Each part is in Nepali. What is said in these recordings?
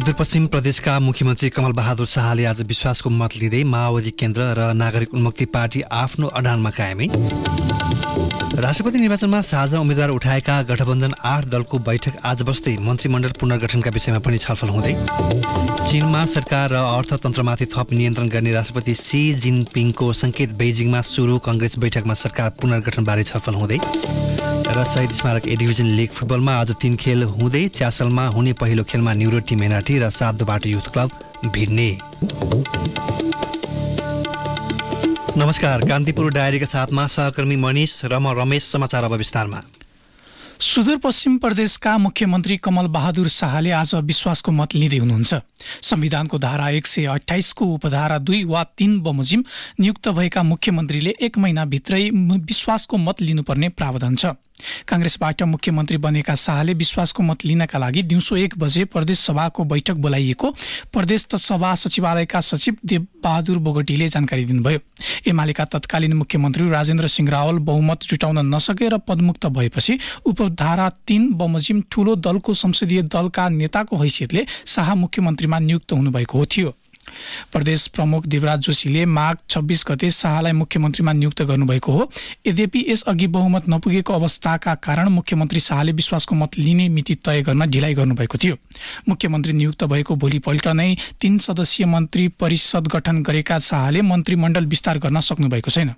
सुदूरपश्चिम प्रदेशका मुख्यमन्त्री कमल बहादुर शाहले आज विश्वासको मत लिँदै माओवादी केन्द्र र नागरिक उन्मुक्ति पार्टी आफ्नो अडानमा कायमै राष्ट्रपति निर्वाचनमा साझा उम्मेद्वार उठाएका गठबन्धन आठ दलको बैठक आज बस्दै मन्त्रीमण्डल पुनर्गठनका विषयमा पनि छलफल हुँदै चीनमा सरकार र अर्थतन्त्रमाथि थप नियन्त्रण गर्ने राष्ट्रपति सी जिनपिङको सङ्केत बेजिङमा सुरु कङ्ग्रेस बैठकमा सरकार पुनर्गठनबारे छलफल हुँदै र शहीद स्मारक ए डिभिजन लिग फुटबलमा आज तिन खेल हुँदै च्यासलमा हुने पहिलो खेलमा न्युरो टिम एनआरटी र साब्दोबाट युथ क्लब भिड्ने नमस्कार कान्तिपुर डायरीका साथमा सहकर्मी मनिष र म रमेश समाचार अब विस्तारमा सुदूरपश्चिम प्रदेशका मुख्यमन्त्री कमल बहादुर शाहले आज विश्वासको मत लिँदै हुनुहुन्छ संविधानको धारा एक सय अठाइसको उपधारा दुई वा तीन बमोजिम नियुक्त भएका मुख्यमन्त्रीले एक महिनाभित्रै विश्वासको मत लिनुपर्ने प्रावधान छ काङ्ग्रेसबाट मुख्यमन्त्री बनेका शाहले विश्वासको मत लिनका लागि दिउँसो एक बजे प्रदेश सभाको बैठक बोलाइएको प्रदेश सभा सचिवालयका सचिव देवबहादुर बोगटीले जानकारी दिनुभयो एमालेका तत्कालीन मुख्यमन्त्री राजेन्द्र सिंह रावल बहुमत जुटाउन नसकेर पदमुक्त भएपछि उपधारा तीन बमोजिम ठूलो दलको संसदीय दलका नेताको हैसियतले शाह मुख्यमन्त्रीमा नियुक्त हुनुभएको थियो प्रदेश प्रमुख देवराज जोशीले माघ छब्बिस गते शाहलाई मुख्यमन्त्रीमा नियुक्त गर्नुभएको हो यद्यपि यसअघि बहुमत नपुगेको अवस्थाका कारण मुख्यमन्त्री शाहले विश्वासको मत लिने मिति तय गर्न ढिलाइ गर्नुभएको थियो मुख्यमन्त्री नियुक्त भएको भोलिपल्ट नै तीन सदस्यीय मन्त्री परिषद गठन गरेका शाहले मन्त्रीमण्डल विस्तार गर्न सक्नुभएको छैन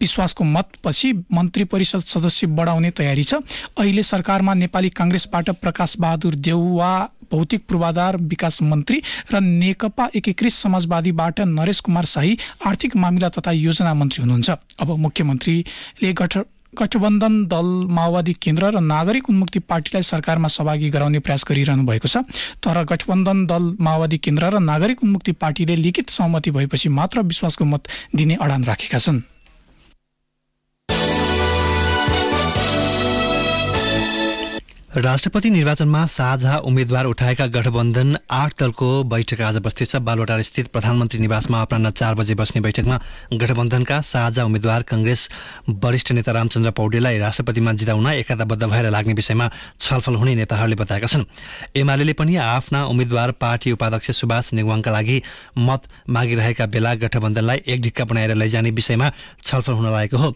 विश्वासको मतपछि मन्त्री परिषद सदस्य बढाउने तयारी छ अहिले सरकारमा नेपाली काङ्ग्रेसबाट प्रकाश बहादुर देउवा भौतिक पूर्वाधार विकास मन्त्री र नेकपा एकीकृत समाजवादीबाट नरेश कुमार शाही आर्थिक मामिला तथा योजना मन्त्री हुनुहुन्छ अब मुख्यमन्त्रीले गठ गठबन्धन दल माओवादी केन्द्र र नागरिक उन्मुक्ति पार्टीलाई सरकारमा सहभागी गराउने प्रयास गरिरहनु भएको छ तर गठबन्धन दल माओवादी केन्द्र र नागरिक उन्मुक्ति पार्टीले लिखित सहमति भएपछि मात्र विश्वासको मत दिने अडान राखेका छन् राष्ट्रपति निर्वाचनमा साझा उम्मेद्वार उठाएका गठबन्धन आठ दलको बैठक आज बस्दैछ बालुवाटार स्थित प्रधानमन्त्री निवासमा अपरान्न चार बजे बस्ने बैठकमा गठबन्धनका साझा उम्मेद्वार कंग्रेस वरिष्ठ नेता रामचन्द्र पौडेलाई राष्ट्रपतिमा जिताउन एकताबद्ध भएर लाग्ने विषयमा छलफल हुने नेताहरूले बताएका छन् एमाले पनि आफ्ना उम्मेद्वार पार्टी उपाध्यक्ष सुभाष नेगवाङका लागि मत मागिरहेका बेला गठबन्धनलाई एक ढिक्का बनाएर लैजाने विषयमा छलफल हुन लागेको हो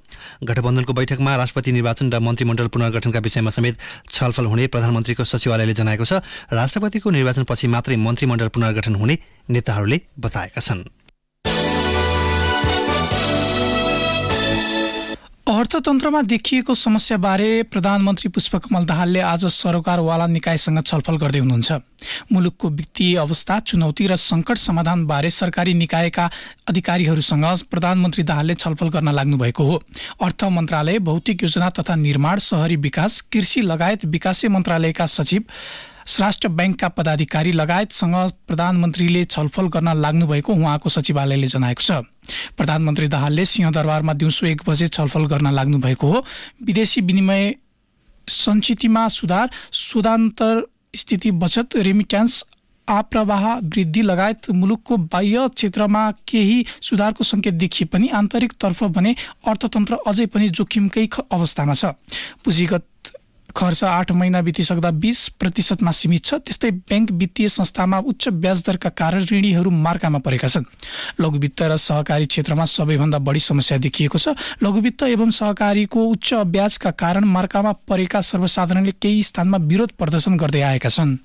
गठबन्धनको बैठकमा राष्ट्रपति निर्वाचन र मन्त्रीमण्डल पुनर्गठनका विषयमा समेत छलफल छलफल हुने प्रधानमन्त्रीको सचिवालयले जनाएको छ राष्ट्रपतिको निर्वाचनपछि मात्रै मन्त्रीमण्डल पुनर्गठन हुने नेताहरूले बताएका छन् अर्थतन्त्रमा देखिएको समस्याबारे प्रधानमन्त्री पुष्पकमल दाहालले आज सरोकारवाला निकायसँग छलफल गर्दै हुनुहुन्छ मुलुकको वित्तीय अवस्था चुनौती र सङ्कट समाधानबारे सरकारी निकायका अधिकारीहरूसँग प्रधानमन्त्री दाहालले छलफल गर्न भएको हो अर्थ मन्त्रालय भौतिक योजना तथा निर्माण सहरी विकास कृषि लगायत विकासे मन्त्रालयका सचिव राष्ट्र ब्याङ्कका पदाधिकारी लगायतसँग प्रधानमन्त्रीले छलफल गर्न लाग्नुभएको उहाँको सचिवालयले जनाएको छ प्रधानमन्त्री दाहालले सिंहदरबारमा दिउँसो एक बजे छलफल गर्न लाग्नुभएको हो विदेशी विनिमय सञ्चितमा सुधार सुधान्तर स्थिति बचत रेमिट्यान्स आप्रवाह वृद्धि लगायत मुलुकको बाह्य क्षेत्रमा केही सुधारको सङ्केत देखिए पनि आन्तरिकतर्फ भने अर्थतन्त्र अझै पनि जोखिमकै अवस्थामा छ पुँजीगत खर्च आठ महिना बितिसक्दा बिस प्रतिशतमा सीमित छ त्यस्तै ब्याङ्क वित्तीय संस्थामा उच्च ब्याजदरका कारण ऋणीहरू मार्कामा परेका छन् लघुवित्त र सहकारी क्षेत्रमा सबैभन्दा बढी समस्या देखिएको छ लघुवित्त एवं सहकारीको उच्च ब्याजका कारण मार्कामा परेका सर्वसाधारणले केही स्थानमा विरोध प्रदर्शन गर्दै आएका छन्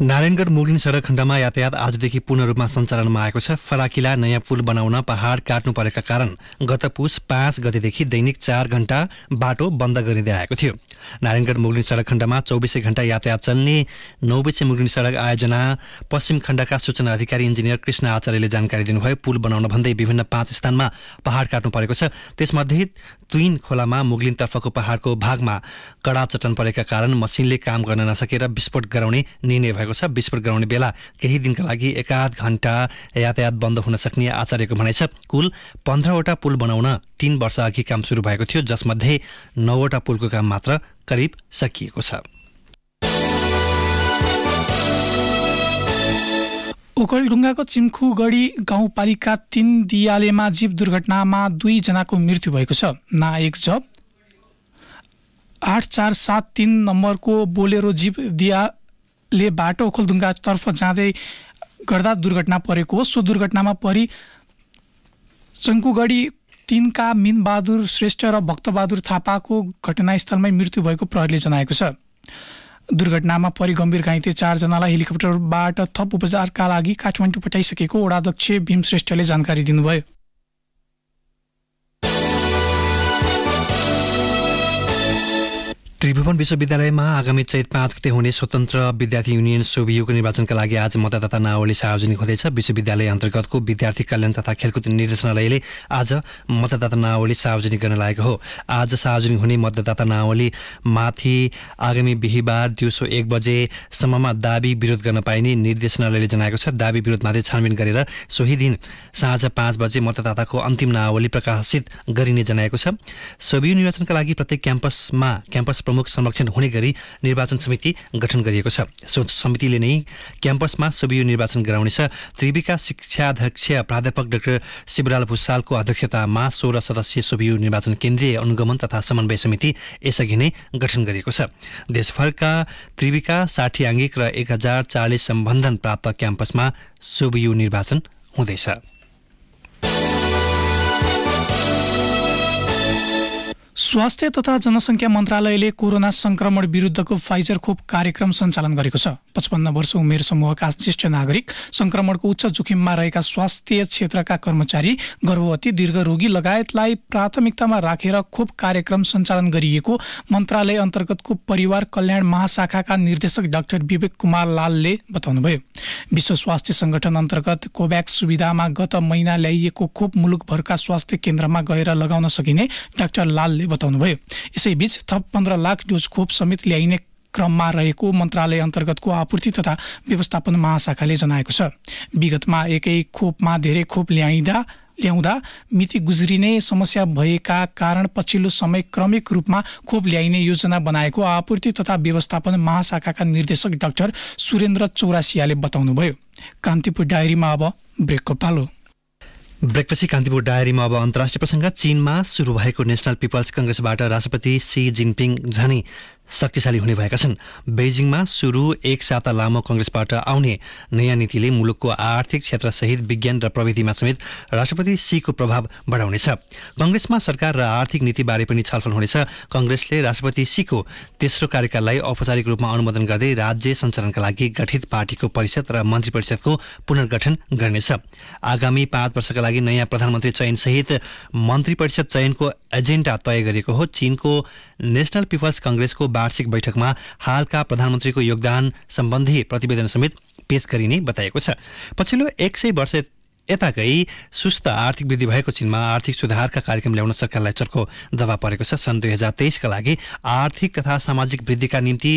नारायणगढ मुगलिन सडक खण्डमा यातायात आजदेखि पूर्ण रूपमा सञ्चालनमा आएको छ फराकिला नयाँ पुल बनाउन पहाड काट्नु परेका कारण गत पुस पाँच गतेदेखि दैनिक चार घण्टा बाटो बन्द गरिँदै आएको थियो नारायणगढ मुगलिन सडक खण्डमा चौबिसै घण्टा यातायात चल्ने नौ बजे मुगलिन सडक आयोजना पश्चिम खण्डका सूचना अधिकारी इन्जिनियर कृष्ण आचार्यले जानकारी दिनुभयो पुल बनाउन भन्दै विभिन्न पाँच स्थानमा पहाड काट्नु परेको छ त्यसमध्ये तुइन खोलामा मुगलिनतर्फको पहाडको भागमा कडा चट्टान परेका कारण मसिनले काम गर्न नसकेर विस्फोट गराउने निर्णय भएको छ विस्फोट गराउने बेला केही दिनका लागि एकाध घण्टा यातायात बन्द हुन सक्ने आचार्यको भनाइ छ कुल पन्ध्रवटा पुल बनाउन तीन वर्षअघि काम सुरु भएको थियो जसमध्ये नौवटा पुलको काम मात्र करिब सकिएको छ ओखलढुङ्गाको चिम्खुगढी गाउँपालिका तिन दियालेमा जीव दुर्घटनामा दुईजनाको मृत्यु भएको छ नायक जब आठ चार सात तिन नम्बरको बोलेरो जीव दियाले बाटो ओखलढुङ्गातर्फ जाँदै गर्दा दुर्घटना परेको हो सो दुर्घटनामा परि चङ्कुगढी तिनका मिनबहादुर श्रेष्ठ र भक्तबहादुर थापाको घटनास्थलमै मृत्यु भएको प्रहरीले जनाएको छ दुर्घटनामा परिगम्भीर घाइते चारजनालाई हेलिकप्टरबाट थप उपचारका लागि काठमाडौँ पठाइसकेको वडाध्यक्ष भीम श्रेष्ठले जानकारी दिनुभयो त्रिभुवन विश्वविद्यालयमा आगामी चैत पाँच गते हुने स्वतन्त्र विद्यार्थी युनियन सोभियुको निर्वाचनका लागि आज मतदाता नावली सार्वजनिक हुँदैछ विश्वविद्यालय अन्तर्गतको विद्यार्थी कल्याण तथा खेलकुद निर्देशनालयले आज मतदाता नावली सार्वजनिक गर्न लागेको हो आज सार्वजनिक हुने मतदाता नावली माथि आगामी बिहिबार दिउँसो एक बजेसम्ममा दावी विरोध गर्न पाइने निर्देशनालयले जनाएको छ दावी विरोधमाथि छानबिन गरेर सोही दिन साँझ पाँच बजे मतदाताको अन्तिम नावली प्रकाशित गरिने जनाएको छ सोभियु निर्वाचनका लागि प्रत्येक क्याम्पसमा क्याम्पस प्रमुख संरक्षण हुने गरी निर्वाचन समिति गठन गरिएको छ सो समितिले नै क्याम्पसमा सुबियो निर्वाचन गराउनेछ त्रिविका शिक्षाध्यक्ष प्राध्यापक डाक्टर शिवराल भूषालको अध्यक्षतामा सोह्र सदस्यीय सुबियो निर्वाचन केन्द्रीय अनुगमन तथा समन्वय समिति यसअघि नै गठन गरिएको छ देशभरका त्रिविका साठी आङ्गिक र एक हजार चालिस सम्बन्धन प्राप्त क्याम्पसमा सुबियो निर्वाचन हुँदैछ स्वास्थ्य तथा जनसङ्ख्या मन्त्रालयले कोरोना सङ्क्रमण विरुद्धको फाइजर खोप कार्यक्रम सञ्चालन गरेको छ पचपन्न वर्ष उमेर समूहका ज्येष्ठ नागरिक सङ्क्रमणको उच्च जोखिममा रहेका स्वास्थ्य क्षेत्रका कर्मचारी गर्भवती दीर्घरोगी लगायतलाई प्राथमिकतामा राखेर खोप कार्यक्रम सञ्चालन गरिएको मन्त्रालय अन्तर्गतको परिवार कल्याण महाशाखाका निर्देशक डाक्टर विवेक कुमार लालले बताउनुभयो विश्व स्वास्थ्य सङ्गठन अन्तर्गत कोभ्याक्स सुविधामा गत महिना ल्याइएको खोप मुलुकभरका स्वास्थ्य केन्द्रमा गएर लगाउन सकिने डाक्टर लालले गरी बताउनुभयो यसैबीच थप पन्ध्र लाख डोज खोप समेत ल्याइने क्रममा रहेको मन्त्रालय अन्तर्गतको आपूर्ति तथा व्यवस्थापन महाशाखाले जनाएको छ विगतमा एकै खोपमा धेरै खोप ल्याइँदा ल्याउँदा मिति गुज्रिने समस्या भएका कारण पछिल्लो समय क्रमिक रूपमा खोप ल्याइने योजना बनाएको आपूर्ति तथा व्यवस्थापन महाशाखाका निर्देशक डाक्टर सुरेन्द्र चौरासियाले बताउनुभयो कान्तिपुर डायरीमा अब ब्रेकको पालो ब्रेकपछि कान्तिपुर डायरीमा अब अन्तर्राष्ट्रिय प्रसङ्ग चीनमा सुरु भएको नेसनल पिपल्स कङ्ग्रेसबाट राष्ट्रपति सी जिनपिङ झनी शक्तिशाली हुने भएका छन् बेजिङमा सुरु एक साता लामो कङ्ग्रेसबाट आउने नयाँ नीतिले मुलुकको आर्थिक क्षेत्रसहित विज्ञान र प्रविधिमा समेत राष्ट्रपति सीको प्रभाव बढाउनेछ कङ्ग्रेसमा सरकार र आर्थिक नीतिबारे पनि छलफल हुनेछ कङ्ग्रेसले राष्ट्रपति सीको तेस्रो कार्यकाललाई औपचारिक रूपमा अनुमोदन गर्दै राज्य सञ्चालनका लागि गठित पार्टीको परिषद र मन्त्री परिषदको पुनर्गठन गर्नेछ आगामी पाँच वर्षका लागि नयाँ प्रधानमन्त्री चयनसहित मन्त्री परिषद चयनको एजेन्डा तय गरिएको हो चिनको नेसनल पिपल्स कङ्ग्रेसको वार्षिक बैठकमा हालका प्रधानमन्त्रीको योगदान सम्बन्धी प्रतिवेदन समेत पेश गरिने बताएको छ पछिल्लो एक सय वर्ष यताकै सुस्त आर्थिक वृद्धि भएको चिनमा आर्थिक सुधारका कार्यक्रम ल्याउन सरकारलाई चर्को दबाव परेको छ सन् दुई हजार तेइसका लागि आर्थिक तथा सामाजिक वृद्धिका निम्ति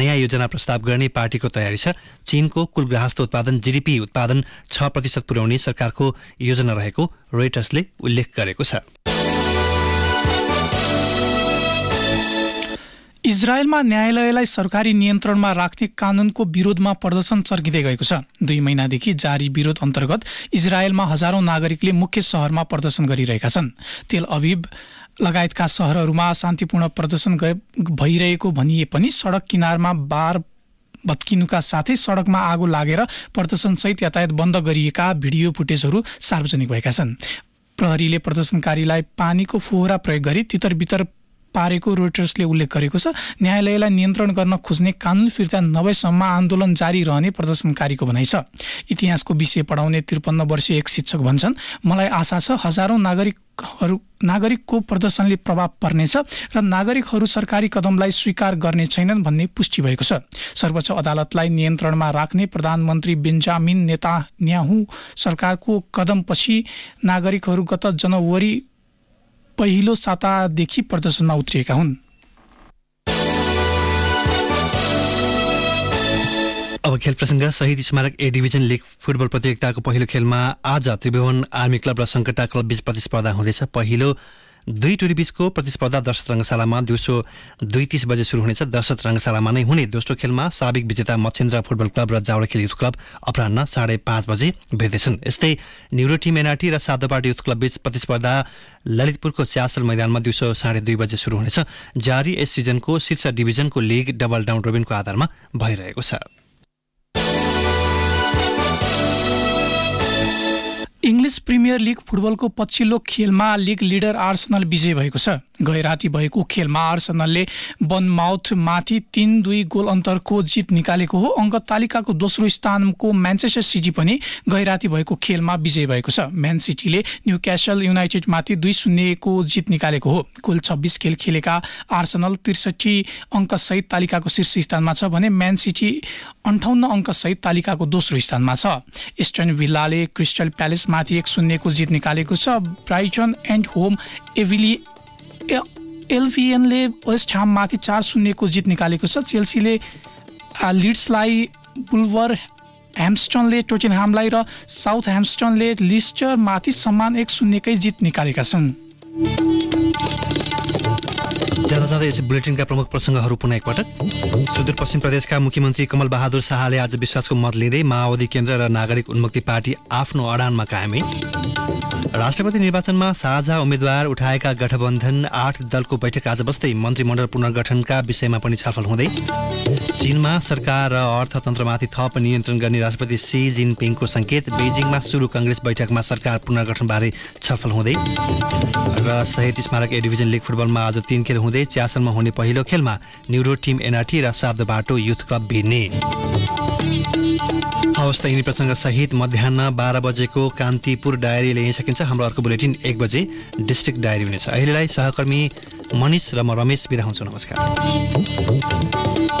नयाँ योजना प्रस्ताव गर्ने पार्टीको तयारी छ चीनको कुल गृहस्थ उत्पादन जिडिपी उत्पादन छ प्रतिशत पुर्याउने सरकारको योजना रहेको रोइटर्सले उल्लेख गरेको छ इजरायलमा न्यायालयलाई सरकारी नियन्त्रणमा राख्ने कानूनको विरोधमा प्रदर्शन चर्किँदै गएको छ दुई महिनादेखि जारी विरोध अन्तर्गत इजरायलमा हजारौं नागरिकले मुख्य सहरमा प्रदर्शन गरिरहेका छन् तेल अभिब लगायतका सहरहरूमा शान्तिपूर्ण प्रदर्शन भइरहेको भनिए पनि सडक किनारमा बार भत्किनुका साथै सडकमा आगो लागेर प्रदर्शनसहित यातायात बन्द गरिएका भिडियो फुटेजहरू सार्वजनिक भएका छन् प्रहरीले प्रदर्शनकारीलाई पानीको फोहोरा प्रयोग गरी तितरबितर पारेको रोइटर्सले उल्लेख गरेको छ न्यायालयलाई नियन्त्रण गर्न खोज्ने कानुन फिर्ता नभएसम्म आन्दोलन जारी रहने प्रदर्शनकारीको भनाइ छ इतिहासको विषय पढाउने त्रिपन्न वर्षीय एक शिक्षक भन्छन् मलाई आशा छ हजारौँ नागरिकहरू नागरिकको प्रदर्शनले प्रभाव पर्नेछ र नागरिकहरू सरकारी कदमलाई स्वीकार गर्ने छैनन् भन्ने पुष्टि भएको छ सर्वोच्च अदालतलाई नियन्त्रणमा राख्ने प्रधानमन्त्री बेन्जामिन नेता न्याहु सरकारको कदमपछि नागरिकहरू गत जनवरी पहिलो सातादेखि प्रदर्शनमा उत्रिएका हुन् अब खेल प्रसङ्ग शहीद स्मारक ए डिभिजन लिग फुटबल प्रतियोगिताको पहिलो खेलमा आज त्रिभुवन आर्मी क्लब र सङ्कटा बीच प्रतिस्पर्धा हुँदैछ पहिलो दुई टोलीबीचको प्रतिस्पर्धा दर्शक रङ्गशालामा दिउँसो दुई तिस बजे सुरु हुनेछ दर्शक रङ्गशालामा नै हुने दोस्रो खेलमा साबिक विजेता मच्छेन्द्र फुटबल क्लब र खेल युथ क्लब अपरान्न साढे पाँच बजे भेट्दैछन् यस्तै न्युरो टिम एनआरटी र साधोपाट युथ क्लब बीच प्रतिस्पर्धा ललितपुरको च्यासल मैदानमा दिउँसो साढे दुई बजे सुरु हुनेछ जारी यस सिजनको शीर्ष डिभिजनको लिग डबल डाउन रोबिनको आधारमा भइरहेको छ इङ्ग्लिस प्रिमियर लिग फुटबलको पछिल्लो खेलमा लिग लिडर आर्सनल विजय भएको छ गए राति भएको खेलमा आर्सनलले बनमाउथमाथि तिन दुई गोल अन्तरको जित निकालेको हो अङ्क तालिकाको दोस्रो स्थानको म्यान्चेस्टर सिटी पनि गए राति भएको खेलमा विजय भएको छ म्यान सिटीले न्यु क्यासल युनाइटेडमाथि दुई शून्यको जित निकालेको हो कुल छब्बिस खेल खेलेका आर्सनल त्रिसठी अङ्कसहित तालिकाको शीर्ष स्थानमा छ भने म्यान सिटी अन्ठाउन्न अङ्कसहित तालिकाको दोस्रो स्थानमा छ इस्टर्न भिल्लाले क्रिस्टल प्यालेसमाथि एक शून्यको जित निकालेको छ ब्राइटन एन्ड होम एभिली एलभिएनले वेस्ट ह्याममाथि चार शून्यको जित निकालेको छ चेल्सीले लिड्सलाई बुलवर ह्याम्स्टनले हामलाई र साउथ ह्याम्स्टनले लिस्टरमाथि समान एक शून्यकै जित निकालेका छन् जाँदा जाँदा यसै बुलेटिनका प्रमुख प्रसङ्गहरू पुनः एकपटक सुदूरपश्चिम प्रदेशका मुख्यमन्त्री कमल बहादुर शाहले आज विश्वासको मत लिँदै माओवादी केन्द्र र नागरिक उन्मुक्ति पार्टी आफ्नो अडानमा कायमे राष्ट्रपति निर्वाचनमा साझा उम्मेद्वार उठाएका गठबन्धन आठ दलको बैठक आज बस्दै मन्त्रीमण्डल पुनर्गठनका विषयमा पनि छलफल हुँदै चीनमा सरकार र अर्थतन्त्रमाथि थप नियन्त्रण गर्ने राष्ट्रपति सी जिनपिङको सङ्केत बेजिङमा सुरु कङ्ग्रेस बैठकमा सरकार पुनर्गठनबारे छलफल हुँदै र सहित स्मारक ए डिभिजन लिग फुटबलमा आज तीन खेल हुँदै गते च्यासलमा हुने पहिलो खेलमा न्युरो टिम एनआरटी र शाब्द बाटो युथ कप भिड्ने हवस् त यिनी प्रसङ्गसहित मध्याह बाह्र बजेको कान्तिपुर डायरी ल्याइ सकिन्छ हाम्रो अर्को बुलेटिन एक बजे डिस्ट्रिक्ट डायरी हुनेछ अहिलेलाई सहकर्मी मनिष र म रमेश बिदा हुन्छु नमस्कार